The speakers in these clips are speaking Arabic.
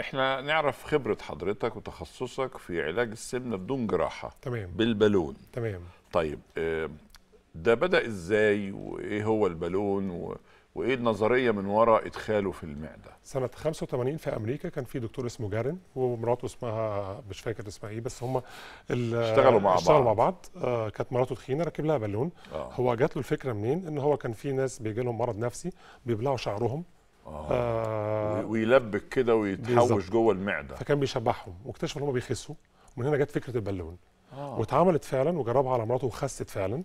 احنا نعرف خبره حضرتك وتخصصك في علاج السمنه بدون جراحه تمام بالبالون تمام طيب آه، ده بدا ازاي وايه هو البالون و... وايه النظريه من وراء ادخاله في المعده سنه 85 في امريكا كان في دكتور اسمه جارن ومراته اسمها مش فاكر اسمها ايه بس هم اشتغلوا مع بعض اشتغلوا مع بعض آه كانت مراته تخينه ركب لها بالون آه. هو جات له الفكره منين ان هو كان في ناس بيجي لهم مرض نفسي بيبلعوا شعرهم آه, آه. ويلبك كده ويتحوش جوه المعده فكان بيشبعهم واكتشفوا ان هم بيخسوا ومن هنا جت فكره البالون آه. واتعملت فعلا وجربها على مراته وخست فعلا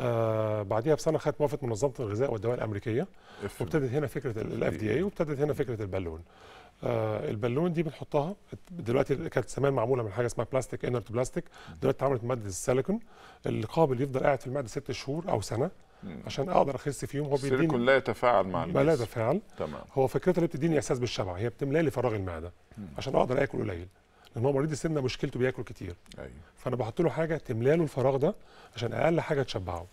آه بعديها بسنه خدت موافقه منظمه الغذاء والدواء الامريكيه وابتدت هنا فكره الاف دي اي وابتدت هنا فكره البالون آه البالون دي بنحطها دلوقتي كانت زمان معموله من حاجه اسمها بلاستيك انرت بلاستيك دلوقتي اتعملت ماده السيليكون القابل يفضل قاعد في المعده ست شهور او سنه عشان اقدر اخس في يوم هو بيديني السيليكون لا يتفاعل مع الجسم لا يتفاعل تمام هو فكرته اللي بتديني احساس بالشبع هي بتملى لي فراغ المعده عشان اقدر اكل قليل لان هو مريض السمنه مشكلته بياكل كتير ايوه فانا بحط له حاجه تملى له الفراغ ده عشان اقل حاجه تشبعه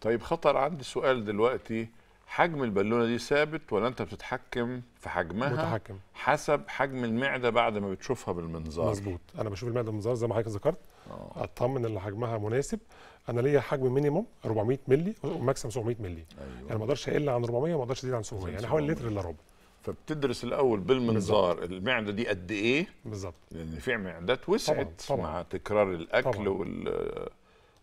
طيب خطر عندي سؤال دلوقتي حجم البالونه دي ثابت ولا انت بتتحكم في حجمها متحكم حسب حجم المعده بعد ما بتشوفها بالمنظار مظبوط انا بشوف المعده بالمنظار زي ما حضرتك ذكرت آه. اطمن ان حجمها مناسب انا ليا حجم مينيموم 400 مللي وماكسيم 700 مللي أيوة. يعني ما اقدرش اقل عن 400 ما اقدرش ازيد عن 700 يعني حوالي لتر الا ربع فبتدرس الاول بالمنظار بالزبط. المعده دي قد ايه بالظبط لان في معدات وسعت طبعًا. طبعًا. مع تكرار الاكل طبعًا. وال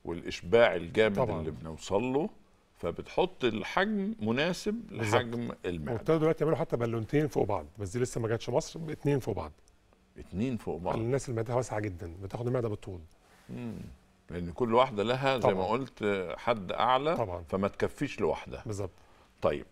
والاشباع الجامد طبعًا. اللي بنوصل له فبتحط الحجم مناسب لحجم المعده وابتدوا دلوقتي يعملوا حتى بالونتين فوق بعض بس دي لسه ما جاتش مصر اثنين فوق بعض اثنين فوق بعض الناس اللي معدتها واسعه جدا بتاخد المعده بالطول امم لان كل واحده لها زي طبعًا. ما قلت حد اعلى طبعا. فما تكفيش لوحدها بالظبط طيب